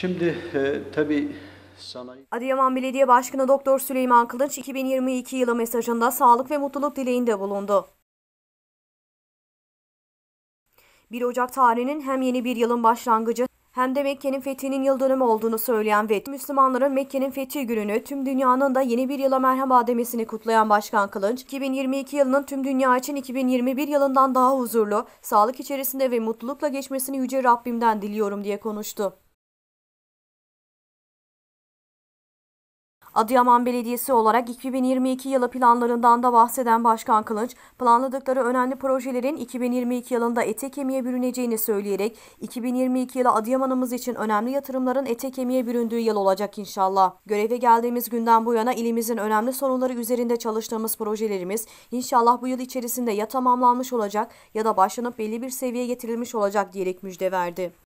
Şimdi e, tabii sanayi... Adıyaman Belediye Başkanı Doktor Süleyman Kılıç 2022 yılı mesajında sağlık ve mutluluk dileğinde bulundu. 1 Ocak tarihinin hem yeni bir yılın başlangıcı hem de Mekke'nin fethinin yıl dönümü olduğunu söyleyen ve Müslümanların Mekke'nin fethi gününü tüm dünyanın da yeni bir yıla merhaba demesini kutlayan Başkan Kılınç, 2022 yılının tüm dünya için 2021 yılından daha huzurlu, sağlık içerisinde ve mutlulukla geçmesini Yüce Rabbimden diliyorum diye konuştu. Adıyaman Belediyesi olarak 2022 yılı planlarından da bahseden Başkan Kılıç, planladıkları önemli projelerin 2022 yılında ete kemiğe bürüneceğini söyleyerek 2022 yılı Adıyaman'ımız için önemli yatırımların ete kemiğe büründüğü yıl olacak inşallah. Göreve geldiğimiz günden bu yana ilimizin önemli sorunları üzerinde çalıştığımız projelerimiz inşallah bu yıl içerisinde ya tamamlanmış olacak ya da başlanıp belli bir seviyeye getirilmiş olacak diyerek müjde verdi.